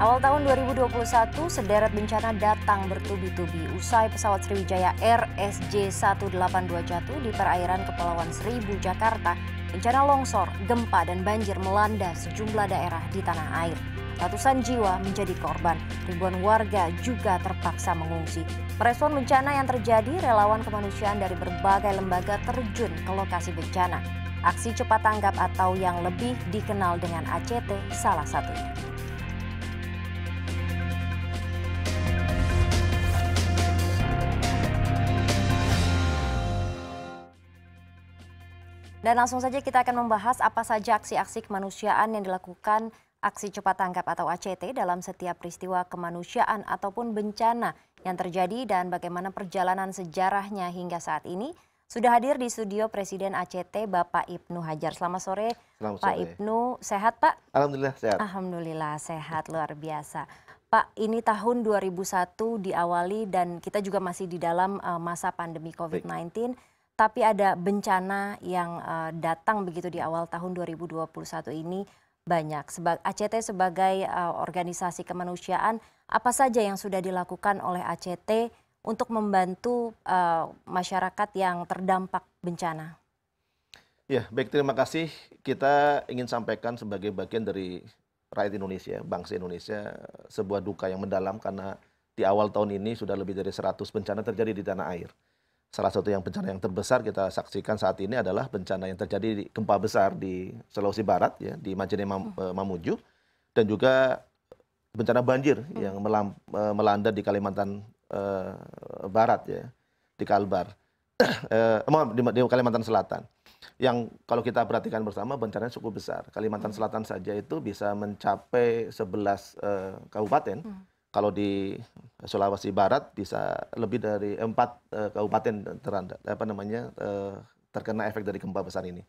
Awal tahun 2021, sederet bencana datang bertubi-tubi usai pesawat Sriwijaya rsj 182 jatuh di perairan Kepulauan Seribu, Jakarta. Bencana longsor, gempa, dan banjir melanda sejumlah daerah di tanah air. Ratusan jiwa menjadi korban, ribuan warga juga terpaksa mengungsi. Merespon bencana yang terjadi, relawan kemanusiaan dari berbagai lembaga terjun ke lokasi bencana. Aksi cepat tanggap atau yang lebih dikenal dengan ACT salah satunya. Dan langsung saja kita akan membahas apa saja aksi-aksi kemanusiaan yang dilakukan aksi cepat tanggap atau ACT dalam setiap peristiwa kemanusiaan ataupun bencana yang terjadi dan bagaimana perjalanan sejarahnya hingga saat ini. Sudah hadir di studio Presiden ACT Bapak Ibnu Hajar. Selamat sore Selamat Pak Ibnu. Sehat Pak? Alhamdulillah sehat. Alhamdulillah sehat luar biasa. Pak, ini tahun 2001 diawali dan kita juga masih di dalam eh, masa pandemi COVID-19 tapi ada bencana yang uh, datang begitu di awal tahun 2021 ini banyak. Seba ACT sebagai uh, organisasi kemanusiaan, apa saja yang sudah dilakukan oleh ACT untuk membantu uh, masyarakat yang terdampak bencana? Ya, baik terima kasih. Kita ingin sampaikan sebagai bagian dari rakyat Indonesia, bangsa Indonesia, sebuah duka yang mendalam karena di awal tahun ini sudah lebih dari 100 bencana terjadi di tanah air salah satu yang bencana yang terbesar kita saksikan saat ini adalah bencana yang terjadi di gempa besar di Sulawesi Barat ya di Majene Mam, hmm. Eh, Mamuju dan juga bencana banjir hmm. yang melam, eh, melanda di Kalimantan eh, Barat ya di Kalbar eh, di, di Kalimantan Selatan yang kalau kita perhatikan bersama bencananya cukup besar Kalimantan hmm. Selatan saja itu bisa mencapai 11 eh, kabupaten hmm kalau di Sulawesi Barat bisa lebih dari empat eh, kabupaten teranda, apa namanya eh, terkena efek dari gempa besar ini.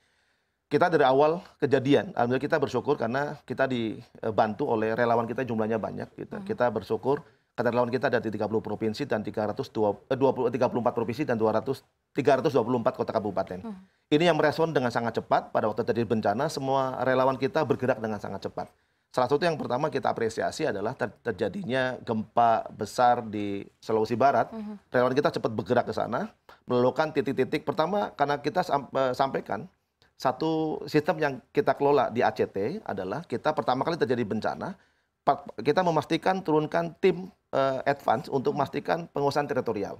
Kita dari awal kejadian, alhamdulillah kita bersyukur karena kita dibantu oleh relawan kita jumlahnya banyak. Kita, gitu. hmm. kita bersyukur karena relawan kita ada di 30 provinsi dan 320, eh, 20, 34 provinsi dan 200 324 kota kabupaten. Hmm. Ini yang merespon dengan sangat cepat pada waktu terjadi bencana, semua relawan kita bergerak dengan sangat cepat. Salah satu yang pertama kita apresiasi adalah ter terjadinya gempa besar di Sulawesi Barat. Mm -hmm. Relawan kita cepat bergerak ke sana, melakukan titik-titik. Pertama, karena kita sam eh, sampaikan, satu sistem yang kita kelola di ACT adalah kita pertama kali terjadi bencana, kita memastikan turunkan tim uh, advance untuk mhm. memastikan penguasaan teritorial.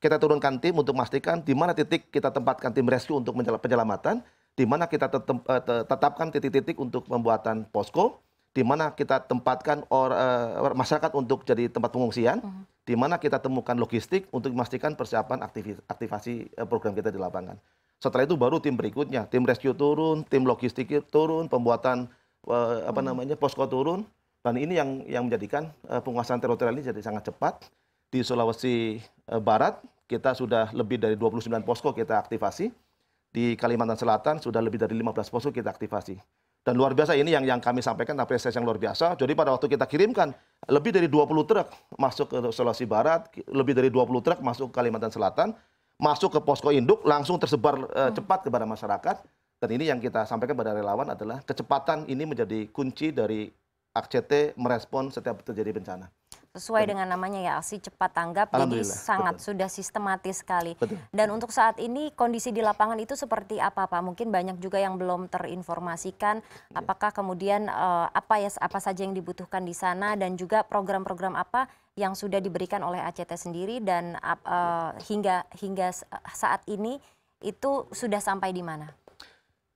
Kita turunkan tim untuk memastikan di mana titik kita tempatkan tim rescue untuk penyelamatan, di mana kita tetap, uh, eh, tetapkan titik-titik untuk pembuatan posko, di mana kita tempatkan or, uh, masyarakat untuk jadi tempat pengungsian, uh hmm. -huh. di mana kita temukan logistik untuk memastikan persiapan aktivis, aktivasi eh, program kita di lapangan. Setelah itu baru tim berikutnya, tim rescue turun, tim logistik turun, pembuatan uh, apa uh hmm. -huh. namanya posko turun, dan ini yang yang menjadikan uh, penguasaan teritorial ini jadi sangat cepat. Di Sulawesi uh, Barat kita sudah lebih dari 29 posko kita aktivasi, di Kalimantan Selatan sudah lebih dari 15 posko kita aktivasi. Dan luar biasa ini yang yang kami sampaikan apresiasi yang luar biasa. Jadi pada waktu kita kirimkan lebih dari 20 truk masuk ke Sulawesi Barat, lebih dari 20 truk masuk ke Kalimantan Selatan, masuk ke posko induk langsung tersebar uh, cepat kepada masyarakat. Dan ini yang kita sampaikan kepada relawan adalah kecepatan ini menjadi kunci dari ACT merespon setiap terjadi bencana sesuai dengan namanya ya aksi cepat tanggap jadi sangat betul. sudah sistematis sekali. Betul. Dan untuk saat ini kondisi di lapangan itu seperti apa Pak? Mungkin banyak juga yang belum terinformasikan iya. apakah kemudian uh, apa ya apa saja yang dibutuhkan di sana dan juga program-program apa yang sudah diberikan oleh ACT sendiri dan uh, hingga hingga saat ini itu sudah sampai di mana?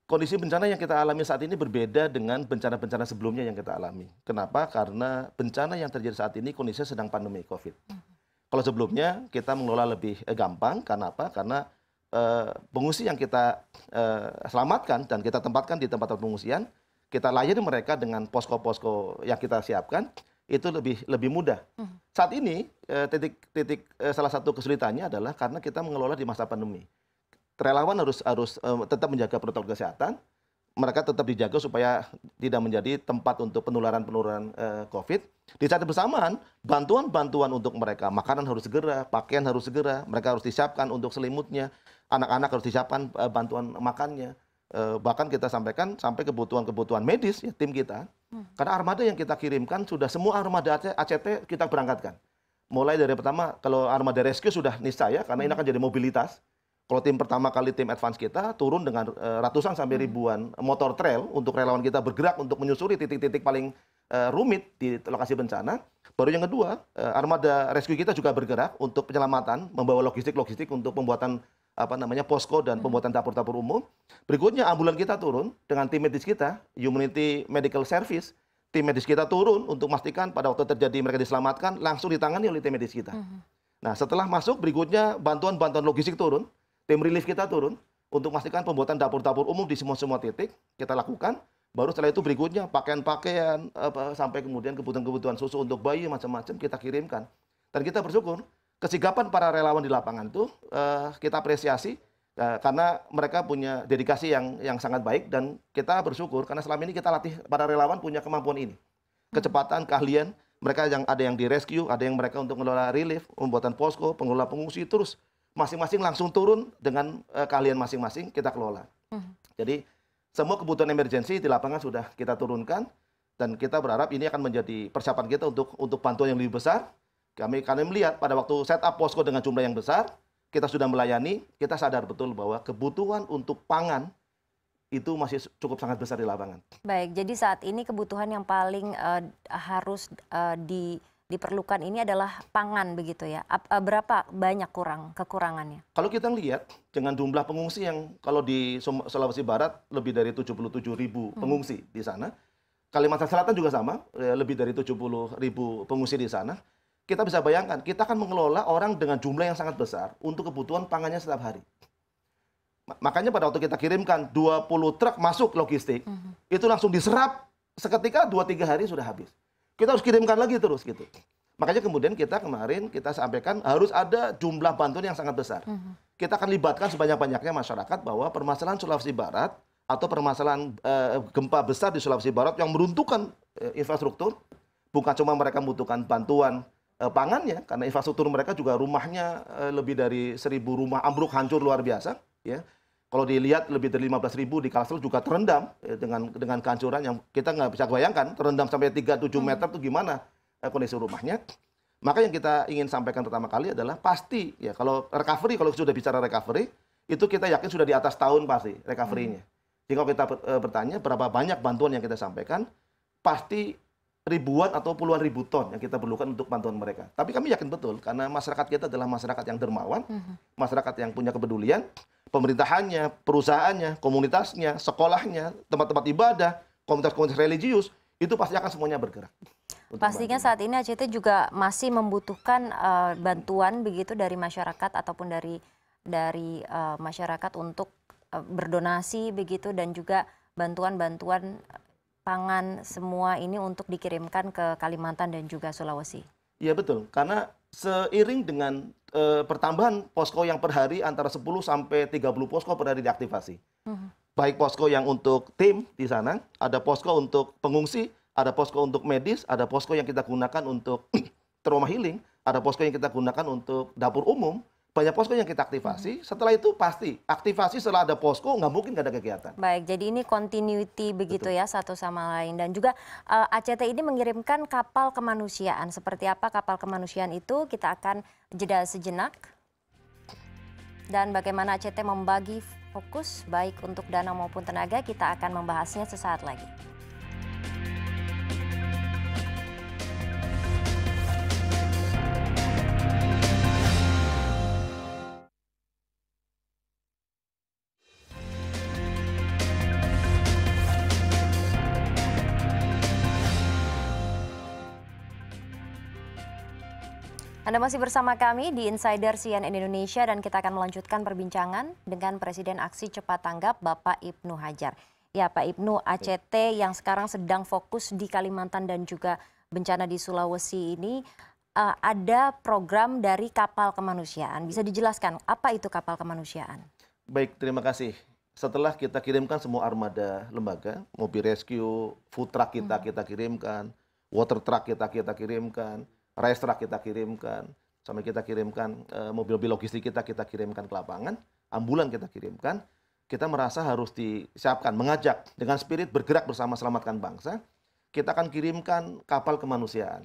kondisi bencana yang kita alami saat ini berbeda dengan bencana-bencana sebelumnya yang kita alami. Kenapa? Karena bencana yang terjadi saat ini kondisinya sedang pandemi COVID. Mm-hmm. Kalau sebelumnya kita mengelola lebih eh, gampang, karena apa? Karena eh, pengungsi yang kita eh, selamatkan dan kita tempatkan di tempat pengungsian, kita layani mereka dengan posko-posko yang kita siapkan itu lebih lebih mudah. Mm-hmm. Saat ini eh, titik, titik, eh, salah satu kesulitannya adalah karena kita mengelola di masa pandemi relawan harus harus um, tetap menjaga protokol kesehatan mereka tetap dijaga supaya tidak menjadi tempat untuk penularan-penularan uh, COVID. Di saat bersamaan, bantuan-bantuan untuk mereka, makanan harus segera, pakaian harus segera, mereka harus disiapkan untuk selimutnya, anak-anak harus disiapkan uh, bantuan makannya. Uh, bahkan kita sampaikan sampai kebutuhan-kebutuhan medis ya tim kita. Hmm. Karena armada yang kita kirimkan sudah semua armada ACT kita berangkatkan. Mulai dari pertama kalau armada rescue sudah niscaya karena hmm. ini akan jadi mobilitas kalau tim pertama kali tim advance kita turun dengan uh, ratusan sampai hmm. ribuan motor trail untuk relawan kita bergerak untuk menyusuri titik-titik paling uh, rumit di lokasi bencana. Baru yang kedua, uh, armada rescue kita juga bergerak untuk penyelamatan, membawa logistik-logistik untuk pembuatan apa namanya posko dan hmm. pembuatan dapur-dapur umum. Berikutnya ambulan kita turun dengan tim medis kita, Humanity Medical Service. Tim medis kita turun untuk memastikan pada waktu terjadi mereka diselamatkan langsung ditangani oleh tim medis kita. Hmm. Nah, setelah masuk berikutnya bantuan-bantuan logistik turun Tim relief kita turun untuk memastikan pembuatan dapur-dapur umum di semua-semua titik kita lakukan. Baru setelah itu berikutnya pakaian-pakaian sampai kemudian kebutuhan-kebutuhan susu untuk bayi macam-macam kita kirimkan. Dan kita bersyukur kesigapan para relawan di lapangan itu uh, kita apresiasi uh, karena mereka punya dedikasi yang yang sangat baik dan kita bersyukur karena selama ini kita latih para relawan punya kemampuan ini. Kecepatan, keahlian, mereka yang ada yang di rescue, ada yang mereka untuk mengelola relief, pembuatan posko, pengelola pengungsi terus masing-masing langsung turun dengan uh, eh, kalian masing-masing kita kelola. Hmm. Jadi semua kebutuhan emergensi di lapangan sudah kita turunkan dan kita berharap ini akan menjadi persiapan kita untuk untuk bantuan yang lebih besar. Kami kami melihat pada waktu setup posko dengan jumlah yang besar, kita sudah melayani, kita sadar betul bahwa kebutuhan untuk pangan itu masih cukup sangat besar di lapangan. Baik, jadi saat ini kebutuhan yang paling uh, harus uh, di diperlukan ini adalah pangan begitu ya. Eh, berapa banyak kurang kekurangannya? Kalau kita lihat dengan jumlah pengungsi yang kalau di Sulawesi Barat lebih dari 77 ribu hmm. pengungsi hmm. di sana. Kalimantan Selatan juga sama, e, lebih dari 70 ribu pengungsi di sana. Kita bisa bayangkan, kita akan mengelola orang dengan jumlah yang sangat besar untuk kebutuhan pangannya setiap hari. Makanya pada waktu kita kirimkan 20 truk masuk logistik, -hmm. itu langsung diserap seketika 2-3 hari sudah habis kita harus kirimkan lagi terus gitu. Makanya kemudian kita kemarin kita sampaikan harus ada jumlah bantuan yang sangat besar. Hmm. Kita akan libatkan sebanyak-banyaknya masyarakat bahwa permasalahan Sulawesi Barat atau permasalahan eh, gempa besar di Sulawesi Barat yang meruntuhkan eh, infrastruktur bukan cuma mereka membutuhkan bantuan eh, pangannya karena infrastruktur mereka juga rumahnya eh, lebih dari seribu rumah ambruk hancur luar biasa ya kalau dilihat lebih dari 15 ribu di Kalsel juga terendam ya, dengan dengan kehancuran yang kita nggak bisa bayangkan terendam sampai 37 hmm. meter itu gimana eh, kondisi rumahnya. Maka yang kita ingin sampaikan pertama kali adalah pasti ya kalau recovery kalau sudah bicara recovery itu kita yakin sudah di atas tahun pasti recovery-nya. Hmm. Jadi kita e, bertanya berapa banyak bantuan yang kita sampaikan, pasti ribuan atau puluhan ribu ton yang kita perlukan untuk bantuan mereka. Tapi kami yakin betul karena masyarakat kita adalah masyarakat yang dermawan, hmm. masyarakat yang punya kepedulian, pemerintahannya, perusahaannya, komunitasnya, sekolahnya, tempat-tempat ibadah, komunitas-komunitas religius, itu pasti akan semuanya bergerak. Pastinya bantuan. saat ini ACT juga masih membutuhkan uh, bantuan begitu dari masyarakat ataupun dari dari uh, masyarakat untuk uh, berdonasi begitu dan juga bantuan-bantuan pangan semua ini untuk dikirimkan ke Kalimantan dan juga Sulawesi. Iya betul, karena seiring dengan e, pertambahan posko yang per hari antara 10 sampai 30 posko per hari diaktivasi. Hmm. Baik posko yang untuk tim di sana, ada posko untuk pengungsi, ada posko untuk medis, ada posko yang kita gunakan untuk trauma healing, ada posko yang kita gunakan untuk dapur umum, banyak posko yang kita aktivasi. Mm-hmm. Setelah itu pasti aktivasi setelah ada posko nggak mungkin nggak ada kegiatan. Baik, jadi ini continuity begitu Betul. ya satu sama lain dan juga uh, ACT ini mengirimkan kapal kemanusiaan. Seperti apa kapal kemanusiaan itu? Kita akan jeda sejenak dan bagaimana ACT membagi fokus baik untuk dana maupun tenaga kita akan membahasnya sesaat lagi. Anda masih bersama kami di Insider CNN Indonesia dan kita akan melanjutkan perbincangan dengan Presiden Aksi Cepat Tanggap Bapak Ibnu Hajar. Ya Pak Ibnu, ACT yang sekarang sedang fokus di Kalimantan dan juga bencana di Sulawesi ini eh, ada program dari kapal kemanusiaan. Bisa dijelaskan apa itu kapal kemanusiaan? Baik, terima kasih. Setelah kita kirimkan semua armada lembaga, mobil rescue, food truck kita hmm. kita kirimkan, water truck kita kita kirimkan, rice truck kita kirimkan, sampai kita kirimkan mobil-mobil eh, logistik kita kita kirimkan ke lapangan, ambulan kita kirimkan, kita merasa harus disiapkan, mengajak dengan spirit bergerak bersama selamatkan bangsa, kita akan kirimkan kapal kemanusiaan.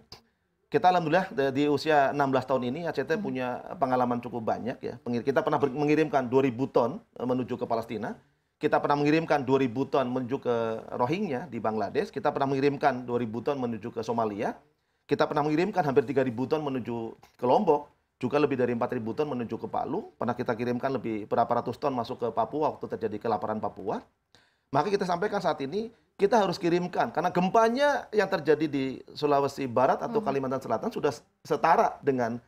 Kita alhamdulillah eh, di usia 16 tahun ini ACT hmm. punya pengalaman cukup banyak ya. Kita pernah mengirimkan 2000 ton eh, menuju ke Palestina, kita pernah mengirimkan 2000 ton menuju ke Rohingya di Bangladesh, kita pernah mengirimkan 2000 ton menuju ke Somalia, kita pernah mengirimkan hampir 3.000 ton menuju ke Lombok, juga lebih dari 4.000 ton menuju ke Palu. Pernah kita kirimkan lebih berapa ratus ton masuk ke Papua waktu terjadi kelaparan Papua. Maka kita sampaikan saat ini kita harus kirimkan karena gempanya yang terjadi di Sulawesi Barat atau hmm. Kalimantan Selatan sudah setara dengan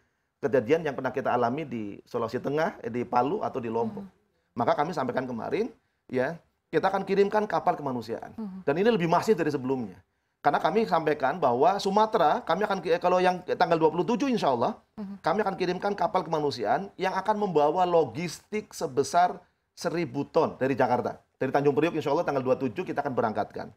kejadian yang pernah kita alami di Sulawesi Tengah, eh, di Palu atau di Lombok. Hmm. Maka kami sampaikan kemarin ya kita akan kirimkan kapal kemanusiaan. Hmm. Dan ini lebih masif dari sebelumnya. Karena kami sampaikan bahwa Sumatera, kami akan kalau yang tanggal 27 insya Allah, uh-huh. kami akan kirimkan kapal kemanusiaan yang akan membawa logistik sebesar seribu ton dari Jakarta. Dari Tanjung Priok insya Allah tanggal 27 kita akan berangkatkan.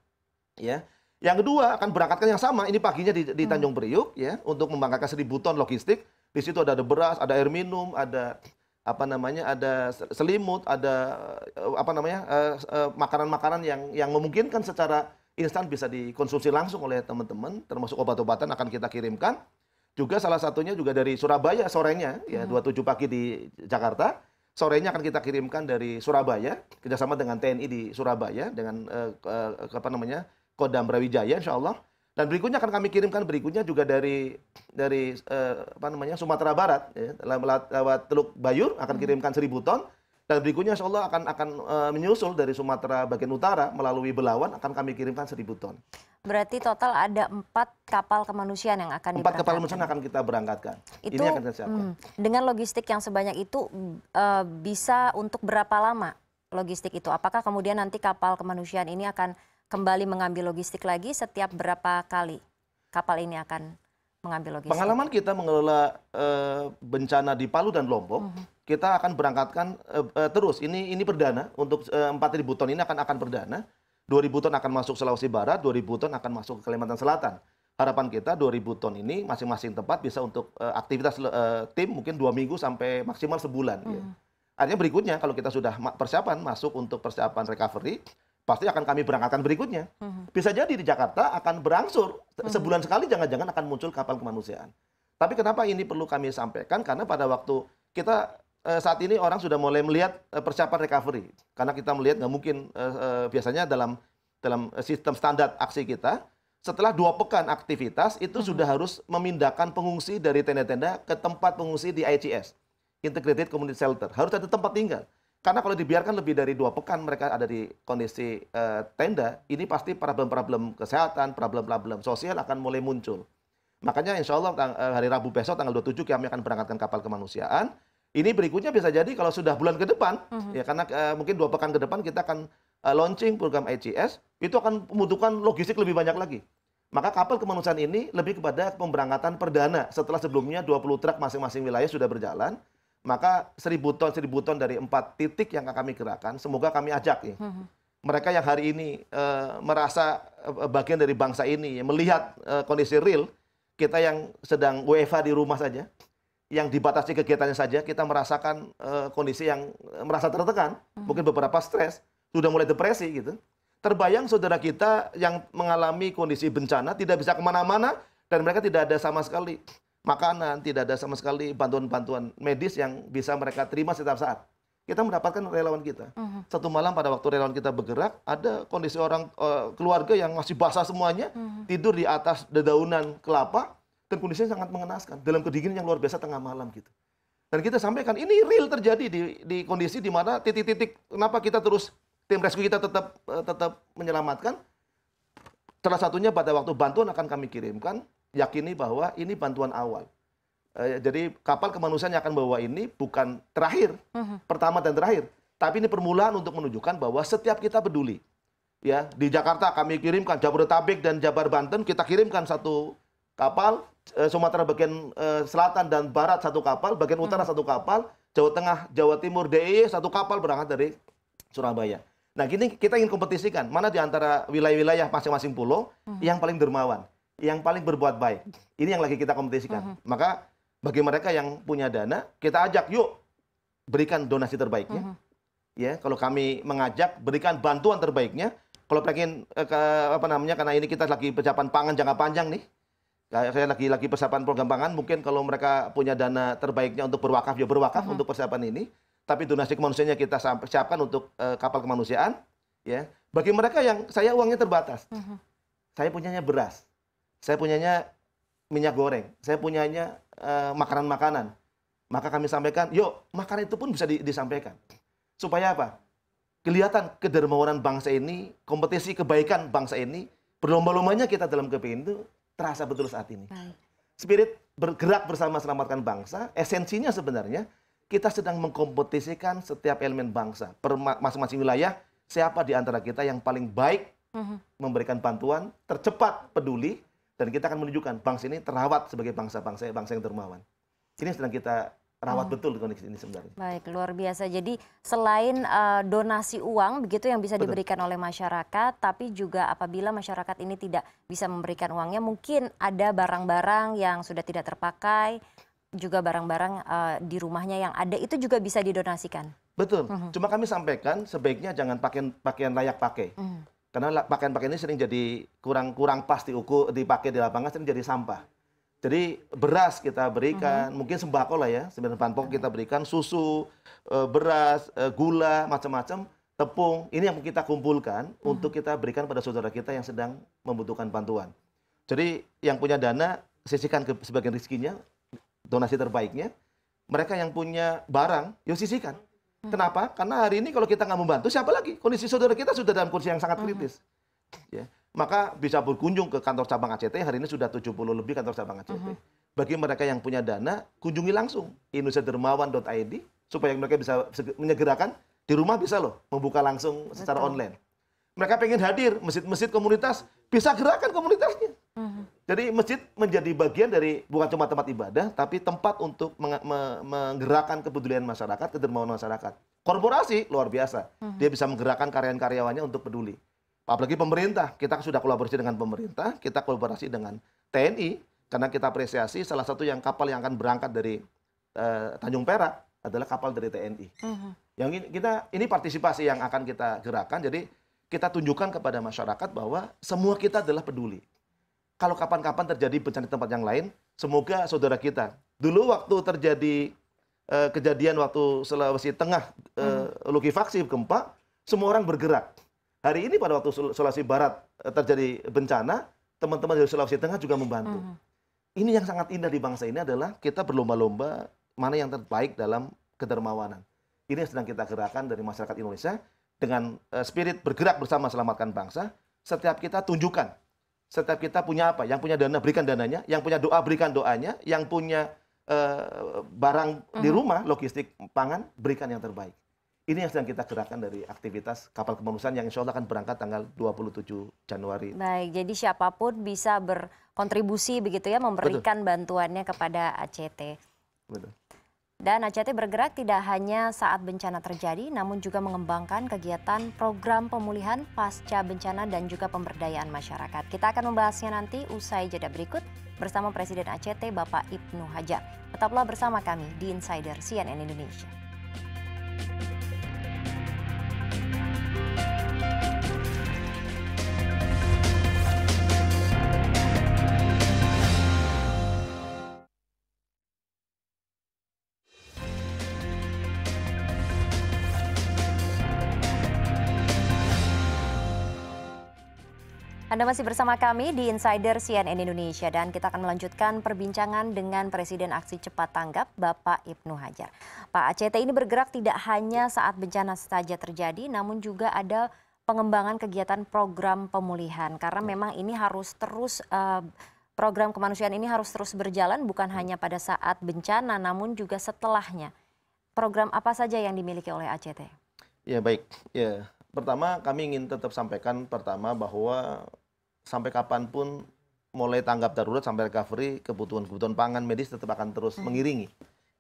Ya. Yang kedua akan berangkatkan yang sama, ini paginya di, di hmm. Tanjung Priuk ya, untuk membangkitkan seribu ton logistik. Di situ ada, ada beras, ada air minum, ada apa namanya ada selimut ada eh, apa namanya eh, eh, makanan-makanan yang yang memungkinkan secara instan bisa dikonsumsi langsung oleh teman-teman, termasuk obat-obatan akan kita kirimkan. Juga salah satunya juga dari Surabaya sorenya, ya hmm. 27 pagi di Jakarta. Sorenya akan kita kirimkan dari Surabaya, kerjasama dengan TNI di Surabaya, dengan eh, apa namanya Kodam Brawijaya insya Allah. Dan berikutnya akan kami kirimkan berikutnya juga dari dari eh, apa namanya Sumatera Barat, ya, lewat, lewat Teluk Bayur akan hmm. kirimkan 1000 ton dan berikutnya insya Allah akan, akan uh, menyusul dari Sumatera bagian utara melalui Belawan akan kami kirimkan seribu ton. Berarti total ada empat kapal kemanusiaan yang akan empat kapal kemanusiaan akan kita berangkatkan. Itu, Ini akan kita siapkan. Hmm, dengan logistik yang sebanyak itu uh, bisa untuk berapa lama logistik itu? Apakah kemudian nanti kapal kemanusiaan ini akan kembali mengambil logistik lagi setiap berapa kali kapal ini akan mengambil logistik? Pengalaman kita mengelola uh, bencana di Palu dan Lombok. Mm -hmm kita akan berangkatkan uh, uh, terus. Ini ini perdana untuk uh, ribu ton ini akan akan perdana. ribu ton akan masuk Sulawesi Barat, ribu ton akan masuk ke Kalimantan Selatan. Harapan kita ribu ton ini masing-masing tempat bisa untuk uh, aktivitas uh, tim mungkin dua minggu sampai maksimal sebulan. Ya. Hmm. Ya. Artinya berikutnya kalau kita sudah persiapan masuk untuk persiapan recovery, pasti akan kami berangkatkan berikutnya. Hmm. Bisa jadi di Jakarta akan berangsur hmm. sebulan sekali jangan-jangan akan muncul kapal kemanusiaan. Tapi kenapa ini perlu kami sampaikan? Karena pada waktu kita Eh, saat ini orang sudah mulai melihat eh, persiapan recovery karena kita melihat nggak mungkin eh, biasanya dalam dalam sistem standar aksi kita setelah dua pekan aktivitas itu sudah harus memindahkan pengungsi dari tenda-tenda ke tempat pengungsi di ICS Integrated Community Shelter harus ada tempat tinggal karena kalau dibiarkan lebih dari dua pekan mereka ada di kondisi uh, tenda ini pasti problem-problem kesehatan problem-problem sosial akan mulai muncul makanya insya Allah hari Rabu besok tanggal 27 kami akan berangkatkan kapal kemanusiaan ini berikutnya bisa jadi kalau sudah bulan ke depan mhm. ya karena eh, mungkin dua pekan ke depan kita akan eh, launching program ICS itu akan membutuhkan logistik lebih banyak lagi. Maka kapal kemanusiaan ini lebih kepada pemberangkatan perdana setelah sebelumnya 20 truk masing-masing wilayah sudah berjalan maka seribu ton seribu ton dari empat titik yang akan kami gerakan semoga kami ajak ya. Mhm. Mereka yang hari ini e, merasa bagian dari bangsa ini ya, melihat e, kondisi real kita yang sedang WFH di rumah saja yang dibatasi kegiatannya saja kita merasakan uh, kondisi yang eh, merasa tertekan, hmm. mungkin beberapa stres, sudah mulai depresi gitu. Terbayang saudara kita yang mengalami kondisi bencana tidak bisa kemana-mana dan mereka tidak ada sama sekali makanan, tidak ada sama sekali bantuan-bantuan medis yang bisa mereka terima setiap saat. Kita mendapatkan relawan kita. Uh Satu malam pada waktu relawan kita bergerak, ada kondisi orang uh, keluarga yang masih basah semuanya, uh tidur di atas dedaunan kelapa, dan kondisinya sangat mengenaskan dalam kedinginan yang luar biasa tengah malam gitu. Dan kita sampaikan ini real terjadi di, di kondisi di mana titik-titik kenapa kita terus tim rescue kita tetap eh, tetap menyelamatkan. Salah satunya pada waktu bantuan akan kami kirimkan, yakini bahwa ini bantuan awal. Eh, jadi kapal kemanusiaan yang akan bawa ini bukan terakhir, uh pertama dan terakhir, tapi ini permulaan untuk menunjukkan bahwa setiap kita peduli. Ya, di Jakarta kami kirimkan Jabodetabek dan Jabar Banten kita kirimkan satu kapal Eh, Sumatera bagian eh, selatan dan barat satu kapal, bagian utara hmm. satu kapal, Jawa Tengah, Jawa Timur, DIY satu kapal berangkat dari Surabaya. Nah, gini kita ingin kompetisikan mana di antara wilayah-wilayah masing-masing pulau hmm. yang paling dermawan, yang paling berbuat baik. Ini yang lagi kita kompetisikan. Hmm. Maka bagi mereka yang punya dana, kita ajak yuk berikan donasi terbaiknya. Hmm. Ya, kalau kami mengajak berikan bantuan terbaiknya. Kalau pengen eh, apa namanya karena ini kita lagi percapan pangan jangka panjang nih saya lagi lagi persiapan program mungkin kalau mereka punya dana terbaiknya untuk berwakaf ya berwakaf uh -huh. untuk persiapan ini tapi donasi kemanusiaannya kita siapkan untuk uh, kapal kemanusiaan ya bagi mereka yang saya uangnya terbatas uh mm-hmm. -huh. saya punyanya beras saya punyanya minyak goreng saya punyanya uh, eh, makanan makanan maka kami sampaikan yuk makanan itu pun bisa di, disampaikan supaya apa kelihatan kedermawanan bangsa ini kompetisi kebaikan bangsa ini berlomba-lombanya kita dalam kepingin itu terasa betul saat ini. Baik. Spirit bergerak bersama selamatkan bangsa, esensinya sebenarnya kita sedang mengkompetisikan setiap elemen bangsa per masing-masing wilayah siapa di antara kita yang paling baik mm-hmm. memberikan bantuan, tercepat peduli dan kita akan menunjukkan bangsa ini terawat sebagai bangsa-bangsa bangsa yang dermawan. Ini sedang kita rawat hmm. betul kondisi ini sebenarnya. Baik, luar biasa. Jadi selain uh, donasi uang begitu yang bisa betul. diberikan oleh masyarakat, tapi juga apabila masyarakat ini tidak bisa memberikan uangnya, mungkin ada barang-barang yang sudah tidak terpakai, juga barang-barang uh, di rumahnya yang ada itu juga bisa didonasikan. Betul. -hmm. Cuma kami sampaikan sebaiknya jangan pakaian pakaian layak pakai. Mm. Karena pakaian-pakaian ini sering jadi kurang kurang pas diukur dipakai di lapangan sering jadi sampah. Jadi beras kita berikan, mm-hmm. mungkin sembako lah ya, sembilan pokok mm-hmm. kita berikan, susu, eh, beras, eh, gula, macam-macam, tepung. Ini yang kita kumpulkan mm-hmm. untuk kita berikan pada saudara kita yang sedang membutuhkan bantuan. Jadi yang punya dana sisihkan ke sebagian rezekinya, donasi terbaiknya. Mereka yang punya barang, yuk ya sisihkan. Mm-hmm. Kenapa? Karena hari ini kalau kita nggak membantu, siapa lagi? Kondisi saudara kita sudah dalam kondisi yang sangat mm-hmm. kritis. Mm-hmm. Ya maka bisa berkunjung ke kantor cabang ACT. Hari ini sudah 70 lebih kantor cabang ACT. Uh mhm. -huh. Bagi mereka yang punya dana, kunjungi langsung indonesiadermawan.id supaya mereka bisa menyegerakan di rumah bisa loh membuka langsung secara Betul. online. Mereka pengen hadir masjid-masjid komunitas bisa gerakan komunitasnya. Uh mhm. -huh. Jadi masjid menjadi bagian dari bukan cuma tempat ibadah, tapi tempat untuk meng me menggerakkan kepedulian masyarakat, kedermawan masyarakat. Korporasi luar biasa, uh mhm. -huh. dia bisa menggerakkan karyawan-karyawannya untuk peduli apalagi pemerintah. Kita sudah kolaborasi dengan pemerintah, kita kolaborasi dengan TNI karena kita apresiasi salah satu yang kapal yang akan berangkat dari uh, Tanjung Perak adalah kapal dari TNI. Uh mhm. Yang ini, kita ini partisipasi yang akan kita gerakan. Jadi kita tunjukkan kepada masyarakat bahwa semua kita adalah peduli. Kalau kapan-kapan terjadi bencana di tempat yang lain, semoga saudara kita. Dulu waktu terjadi uh, kejadian waktu Sulawesi Tengah eh, uh mhm. lukifaksi gempa, semua orang bergerak Hari ini pada waktu Sulawesi Barat eh, terjadi bencana, teman-teman dari Sulawesi Tengah juga membantu. Mm -hmm. Ini yang sangat indah di bangsa ini adalah kita berlomba-lomba mana yang terbaik dalam kedermawanan. Ini yang sedang kita gerakan dari masyarakat Indonesia dengan eh, spirit bergerak bersama selamatkan bangsa. Setiap kita tunjukkan, setiap kita punya apa, yang punya dana berikan dananya, yang punya doa berikan doanya, yang punya uh, barang mm -hmm. di mhm. rumah logistik pangan berikan yang terbaik ini yang sedang kita gerakkan dari aktivitas kapal kemanusiaan yang insya Allah akan berangkat tanggal 27 Januari. Baik, jadi siapapun bisa berkontribusi begitu ya, memberikan Betul. bantuannya kepada ACT. Betul. Dan ACT bergerak tidak hanya saat bencana terjadi, namun juga mengembangkan kegiatan program pemulihan pasca bencana dan juga pemberdayaan masyarakat. Kita akan membahasnya nanti usai jeda berikut bersama Presiden ACT Bapak Ibnu Hajar. Tetaplah bersama kami di Insider CNN Indonesia. Anda masih bersama kami di Insider CNN Indonesia dan kita akan melanjutkan perbincangan dengan Presiden Aksi Cepat Tanggap, Bapak Ibnu Hajar. Pak ACT ini bergerak tidak hanya saat bencana saja terjadi, namun juga ada pengembangan kegiatan program pemulihan. Karena ya. memang ini harus terus, eh, program kemanusiaan ini harus terus berjalan bukan hanya ya. pada saat bencana, namun juga setelahnya. Program apa saja yang dimiliki oleh ACT? Ya baik, ya pertama kami ingin tetap sampaikan pertama bahwa sampai kapanpun mulai tanggap darurat sampai recovery kebutuhan-kebutuhan pangan medis tetap akan terus hmm. mengiringi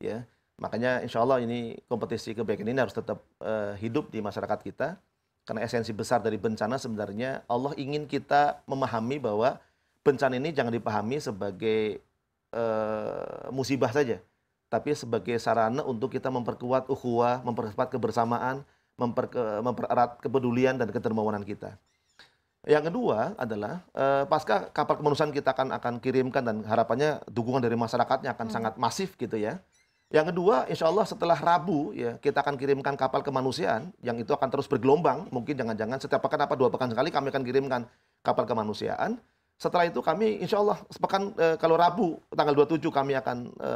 ya makanya insya Allah ini kompetisi kebaikan ini harus tetap uh, hidup di masyarakat kita karena esensi besar dari bencana sebenarnya Allah ingin kita memahami bahwa bencana ini jangan dipahami sebagai uh, musibah saja tapi sebagai sarana untuk kita memperkuat ukhuwah, mempercepat kebersamaan, mempererat kepedulian dan ketermawanan kita. Yang kedua adalah eh, pasca kapal kemanusiaan kita akan akan kirimkan dan harapannya dukungan dari masyarakatnya akan hmm. sangat masif gitu ya. Yang kedua, insya Allah setelah Rabu ya kita akan kirimkan kapal kemanusiaan yang itu akan terus bergelombang. Mungkin jangan-jangan setiap pekan apa dua pekan sekali kami akan kirimkan kapal kemanusiaan. Setelah itu kami insya Allah sepekan e, kalau Rabu tanggal 27 kami akan e,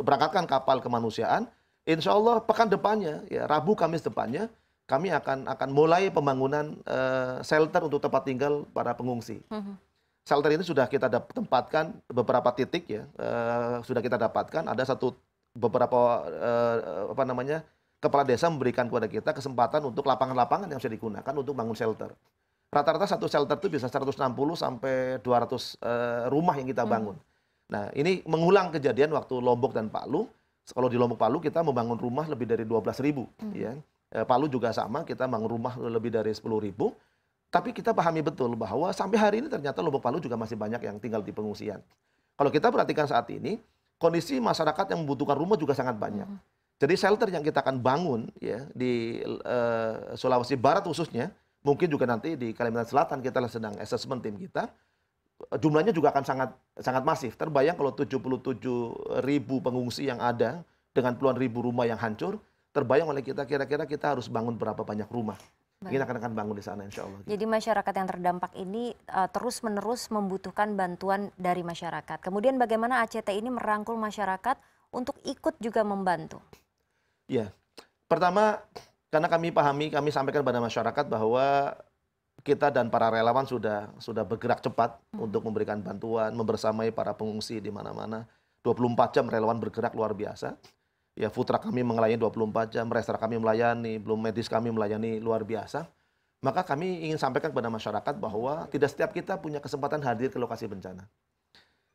berangkatkan kapal kemanusiaan. Insya Allah pekan depannya ya Rabu Kamis depannya kami akan akan mulai pembangunan uh, shelter untuk tempat tinggal para pengungsi. Mm-hmm. Shelter ini sudah kita tempatkan beberapa titik ya, uh, sudah kita dapatkan. Ada satu beberapa uh, apa namanya kepala desa memberikan kepada kita kesempatan untuk lapangan-lapangan yang bisa digunakan untuk bangun shelter. Rata-rata satu shelter itu bisa 160 sampai 200 uh, rumah yang kita hmm. bangun. Mm-hmm. Nah, ini mengulang kejadian waktu Lombok dan Palu. Kalau di Lombok Palu kita membangun rumah lebih dari 12 ribu, hmm. ya. Eh, palu juga sama, kita bangun rumah lebih dari 10 ribu. Tapi kita pahami betul bahwa sampai hari ini ternyata Lombok Palu juga masih banyak yang tinggal di pengungsian. Kalau kita perhatikan saat ini, kondisi masyarakat yang membutuhkan rumah juga sangat banyak. Mm-hmm. Jadi shelter yang kita akan bangun ya di uh, Sulawesi Barat khususnya, mungkin juga nanti di Kalimantan Selatan kita sedang assessment tim kita, jumlahnya juga akan sangat sangat masif. Terbayang kalau 77 ribu pengungsi yang ada dengan puluhan ribu rumah yang hancur, terbayang oleh kita kira-kira kita harus bangun berapa banyak rumah. Baik. akan, akan bangun di sana insya Allah. Gitu. Jadi masyarakat yang terdampak ini uh, terus-menerus membutuhkan bantuan dari masyarakat. Kemudian bagaimana ACT ini merangkul masyarakat untuk ikut juga membantu? Ya, pertama karena kami pahami, kami sampaikan kepada masyarakat bahwa kita dan para relawan sudah sudah bergerak cepat hmm. untuk memberikan bantuan, membersamai para pengungsi di mana-mana. 24 jam relawan bergerak luar biasa ya putra kami melayani 24 jam, restra kami melayani, belum medis kami melayani luar biasa. Maka kami ingin sampaikan kepada masyarakat bahwa tidak setiap kita punya kesempatan hadir ke lokasi bencana.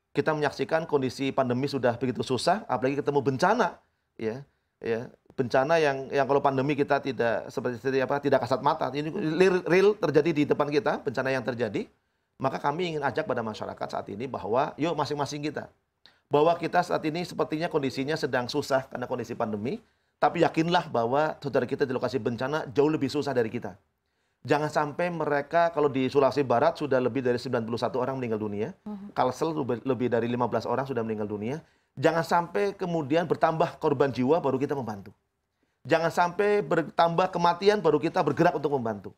Kita menyaksikan kondisi pandemi sudah begitu susah, apalagi ketemu bencana, ya, ya bencana yang yang kalau pandemi kita tidak seperti apa tidak kasat mata, ini real terjadi di depan kita bencana yang terjadi. Maka kami ingin ajak pada masyarakat saat ini bahwa yuk masing-masing kita bahwa kita saat ini sepertinya kondisinya sedang susah karena kondisi pandemi, tapi yakinlah bahwa saudara kita di lokasi bencana jauh lebih susah dari kita. Jangan sampai mereka kalau di Sulawesi Barat sudah lebih dari 91 orang meninggal dunia, uh Kalsel lebih dari 15 orang sudah meninggal dunia. Jangan sampai kemudian bertambah korban jiwa baru kita membantu. Jangan sampai bertambah kematian baru kita bergerak untuk membantu.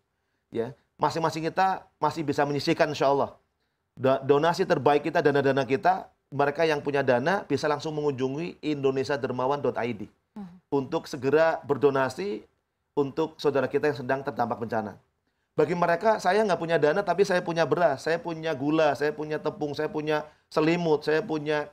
Ya, masing-masing kita masih bisa menyisihkan insya Allah donasi terbaik kita, dana-dana kita mereka yang punya dana bisa langsung mengunjungi indonesiadermawan.id hmm. untuk segera berdonasi untuk saudara kita yang sedang terdampak bencana. Bagi mereka, saya nggak punya dana, tapi saya punya beras, saya punya gula, saya punya tepung, saya punya selimut, saya punya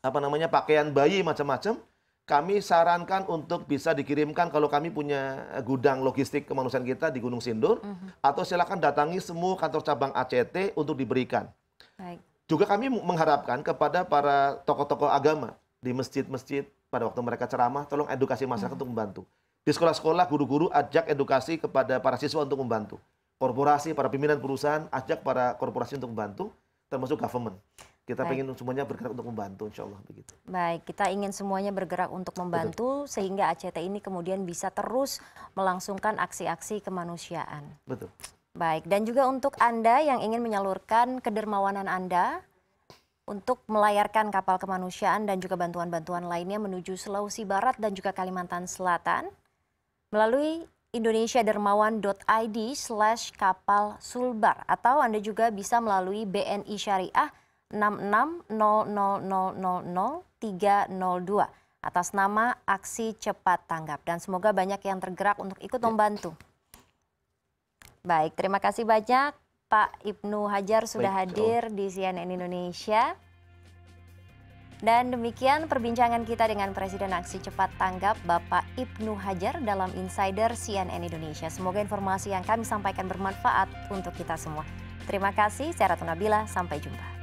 apa namanya pakaian bayi macam-macam. Kami sarankan untuk bisa dikirimkan kalau kami punya gudang logistik kemanusiaan kita di Gunung Sindur, uh hmm. -huh. atau silakan datangi semua kantor cabang ACT untuk diberikan. Baik. Juga kami mengharapkan kepada para tokoh-tokoh agama di masjid-masjid pada waktu mereka ceramah, tolong edukasi masyarakat untuk membantu. Di sekolah-sekolah, guru-guru ajak edukasi kepada para siswa untuk membantu. Korporasi, para pimpinan perusahaan, ajak para korporasi untuk membantu, termasuk government kita ingin semuanya bergerak untuk membantu insya Allah begitu. Baik, kita ingin semuanya bergerak untuk membantu Betul. sehingga ACT ini kemudian bisa terus melangsungkan aksi-aksi kemanusiaan. Betul. Baik, dan juga untuk Anda yang ingin menyalurkan kedermawanan Anda untuk melayarkan kapal kemanusiaan dan juga bantuan-bantuan lainnya menuju Sulawesi Barat dan juga Kalimantan Selatan melalui indonesiadermawan.id slash kapal sulbar atau Anda juga bisa melalui BNI Syariah 66000302 atas nama Aksi Cepat Tanggap. Dan semoga banyak yang tergerak untuk ikut ya. membantu. Baik, terima kasih banyak Pak Ibnu Hajar sudah Baik, hadir so. di CNN Indonesia. Dan demikian perbincangan kita dengan Presiden Aksi Cepat Tanggap Bapak Ibnu Hajar dalam Insider CNN Indonesia. Semoga informasi yang kami sampaikan bermanfaat untuk kita semua. Terima kasih, saya Ratu Nabila, sampai jumpa.